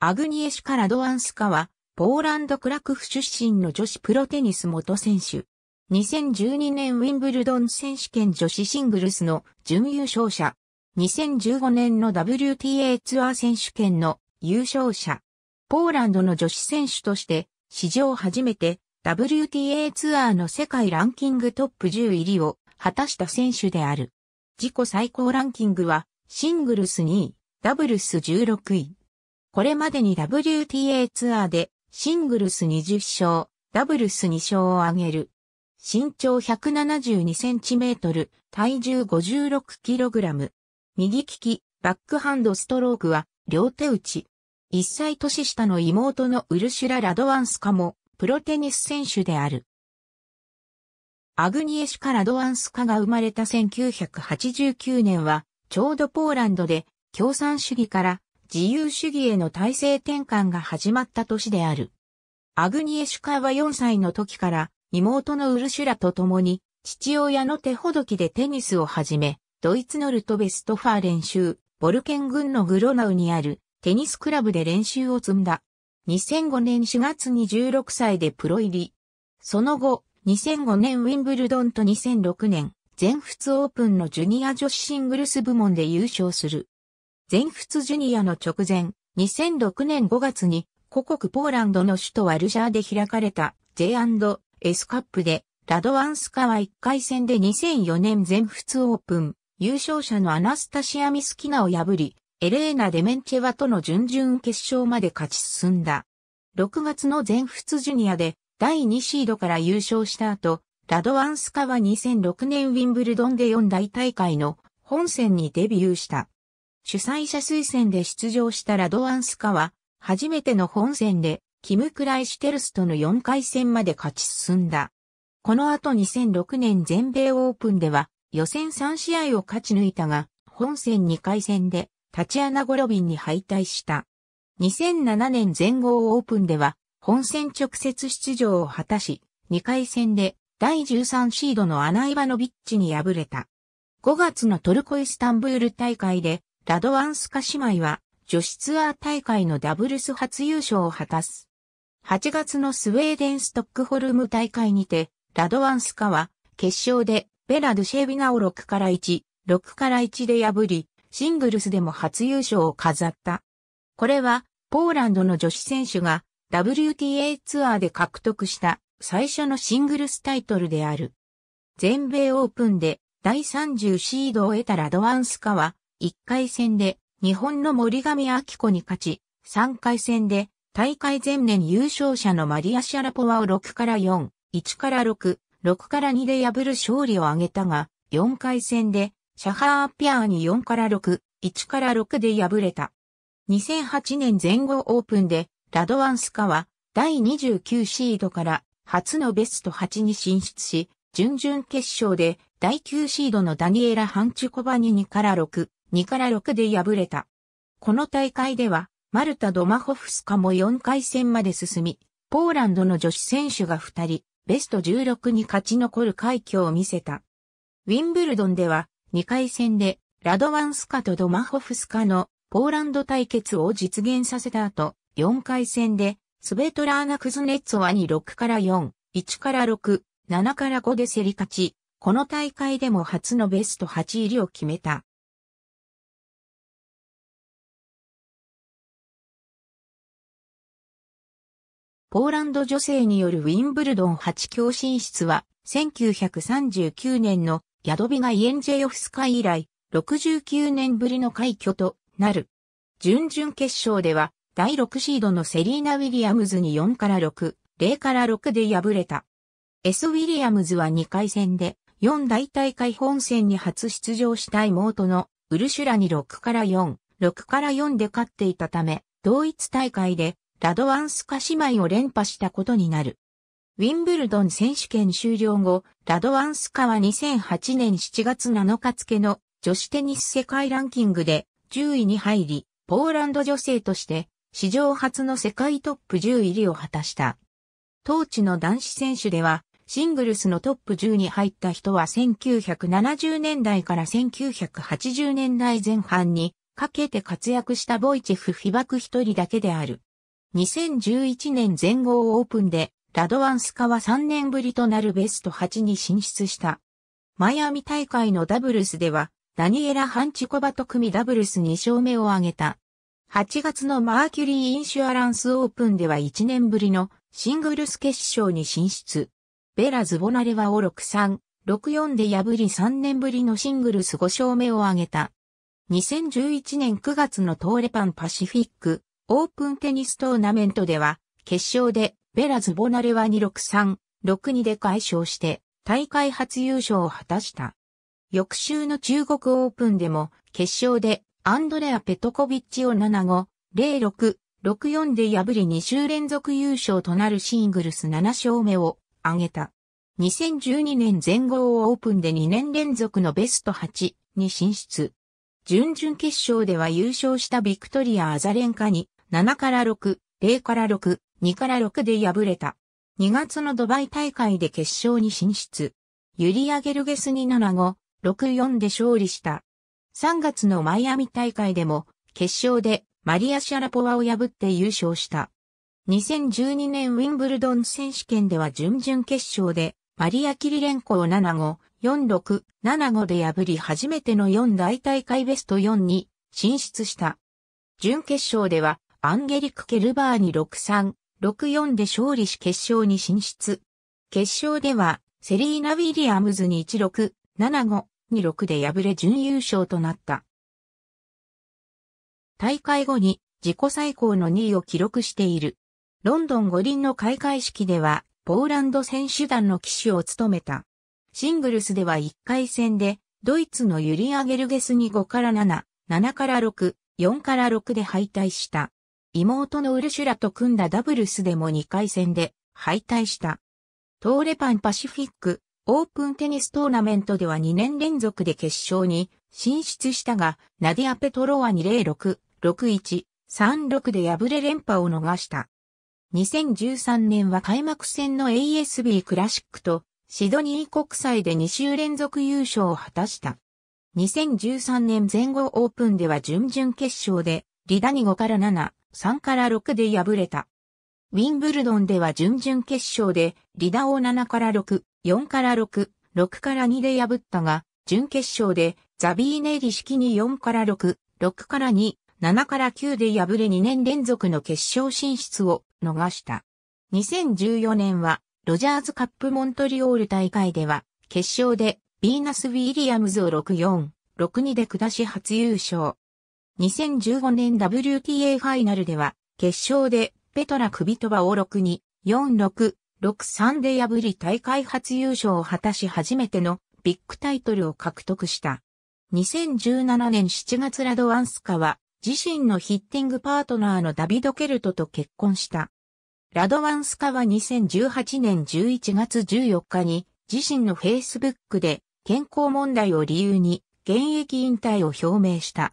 アグニエシュカ・ラドワンスカは、ポーランド・クラクフ出身の女子プロテニス元選手。2012年ウィンブルドン選手権女子シングルスの準優勝者。2015年の WTA ツアー選手権の優勝者。ポーランドの女子選手として、史上初めて WTA ツアーの世界ランキングトップ10入りを果たした選手である。自己最高ランキングは、シングルス2位、ダブルス16位。これまでに WTA ツアーでシングルス20勝、ダブルス2勝を挙げる。身長1 7 2センチメートル、体重 56kg。右利き、バックハンドストロークは両手打ち。1歳年下の妹のウルシュラ・ラドワンスカもプロテニス選手である。アグニエシカ・ラドワンスカが生まれた1989年はちょうどポーランドで共産主義から自由主義への体制転換が始まった年である。アグニエシュカは4歳の時から妹のウルシュラと共に父親の手ほどきでテニスを始め、ドイツのルトベストファー練習、ボルケン軍のグロナウにあるテニスクラブで練習を積んだ。2005年4月に16歳でプロ入り。その後、2005年ウィンブルドンと2006年、全仏オープンのジュニア女子シングルス部門で優勝する。全仏ジュニアの直前、2006年5月に、故国ポーランドの首都ワルシャーで開かれた J&S カップで、ラドワンスカは1回戦で2004年全仏オープン、優勝者のアナスタシア・ミスキナを破り、エレーナ・デメンチェワとの準々決勝まで勝ち進んだ。6月の全仏ジュニアで第2シードから優勝した後、ラドワンスカは2006年ウィンブルドンで4大大会の本戦にデビューした。主催者推薦で出場したラドアンスカは、初めての本戦で、キム・クライシテルスとの4回戦まで勝ち進んだ。この後2006年全米オープンでは、予選3試合を勝ち抜いたが、本戦2回戦で、タチアナ・ゴロビンに敗退した。2007年全豪オープンでは、本戦直接出場を果たし、2回戦で第13シードのアナイバノビッチに敗れた。5月のトルコイスタンブール大会でラドワンスカ姉妹は女子ツアー大会のダブルス初優勝を果たす。8月のスウェーデンストックホルム大会にて、ラドワンスカは決勝でベラ・ドゥシェビナを6から1、6から1で破り、シングルスでも初優勝を飾った。これはポーランドの女子選手が WTA ツアーで獲得した最初のシングルスタイトルである。全米オープンで第30シードを得たラドワンスカは1回戦で日本の森上明子に勝ち、3回戦で大会前年優勝者のマリア・シャラポワを6から4、1から6、6から2で破る勝利を挙げたが、4回戦でシャハー・ピアーに4から6、1から6で敗れた。2008年前後オープンでラドワンスカは第29シードから初のベスト8に進出し、準々決勝で第9シードのダニエラ・ハンチュコバニ2から6、2から6で敗れた。この大会では、マルタ・ドマホフスカも4回戦まで進み、ポーランドの女子選手が2人、ベスト16に勝ち残る快挙を見せた。ウィンブルドンでは、2回戦で、ラドワンスカとドマホフスカのポーランド対決を実現させた後、4回戦で、スベトラーナ・クズネッツォワに6から4、1から6、7から5で競り勝ち、この大会でも初のベスト8入りを決めた。ポーランド女性によるウィンブルドン8強進出は、1939年のヤドビガ・イエンジェヨフスカ以来、69年ぶりの快挙となる。準々決勝では、第6シードのセリーナ・ウィリアムズに4から6、0から6で敗れた。エス・ウィリアムズは2回戦で、4大大会本戦に初出場した妹のウルシュラに6から4、6から4で勝っていたため、同一大会でラドワンスカ姉妹を連覇したことになる。ウィンブルドン選手権終了後、ラドワンスカは2008年7月7日付の女子テニス世界ランキングで10位に入り、ポーランド女性として史上初の世界トップ10入りを果たした。当地の男子選手では、シングルスのトップ10に入った人は1970年代から1980年代前半にかけて活躍したボイチェフ・フィバク一人だけである。2011年全豪オープンで、ラドワンスカは3年ぶりとなるベスト8に進出した。マイアミ大会のダブルスでは、ダニエラ・ハンチコバと組ダブルス2勝目を挙げた。8月のマーキュリー・インシュアランスオープンでは1年ぶりのシングルス決勝に進出。ベラ・ズボナレはを6-3、6-4で破り3年ぶりのシングルス5勝目を挙げた。2011年9月のトーレパンパシフィックオープンテニストーナメントでは、決勝でベラ・ズボナレは263、62で解消して、大会初優勝を果たした。翌週の中国オープンでも、決勝でアンドレア・ペトコビッチを75、06、64で破り2週連続優勝となるシングルス7勝目を挙げた。2012年全豪オープンで2年連続のベスト8に進出。準々決勝では優勝したビクトリア・アザレンカに7から6、0から6、2から6で敗れた。2月のドバイ大会で決勝に進出。ユリア・ゲルゲスに7-5、6-4で勝利した。3月のマイアミ大会でも、決勝でマリア・シャラポワを破って優勝した。2012年ウィンブルドン選手権では準々決勝で、マリア・キリレンコを7-5、4-6、7-5で破り初めての4大大会ベスト4に進出した。準決勝ではアンゲリク・ケルバーに6-3、6-4で勝利し決勝に進出。決勝では、セリーナ・ウィリアムズに1-6、7-5、2-6で敗れ準優勝となった。大会後に自己最高の2位を記録している。ロンドン五輪の開会式では、ポーランド選手団の騎手を務めた。シングルスでは1回戦で、ドイツのユリア・ゲルゲスに5から7、7から6、4から6で敗退した。妹のウルシュラと組んだダブルスでも2回戦で敗退した。トーレパンパシフィックオープンテニストーナメントでは2年連続で決勝に進出したが、ナディア・ペトロワ206、61、36で敗れ連覇を逃した。2013年は開幕戦の ASB クラシックとシドニー国際で2週連続優勝を果たした。2013年前後オープンでは準々決勝でリダニ5から7、3から6で敗れた。ウィンブルドンでは準々決勝で、リダを7から6、4から6、6から2で破ったが、準決勝で、ザビーネリ式に4から6、6から2、7から9で敗れ2年連続の決勝進出を逃した。2014年は、ロジャーズカップモントリオール大会では、決勝で、ビーナス・ウィリアムズを6-4、6-2で下し初優勝。2015年 WTA ファイナルでは、決勝でペトラ・クビトバを6に4-6、6-3で破り大会初優勝を果たし初めてのビッグタイトルを獲得した。2017年7月ラドワンスカは自身のヒッティングパートナーのダビド・ケルトと結婚した。ラドワンスカは2018年11月14日に自身の Facebook で健康問題を理由に現役引退を表明した。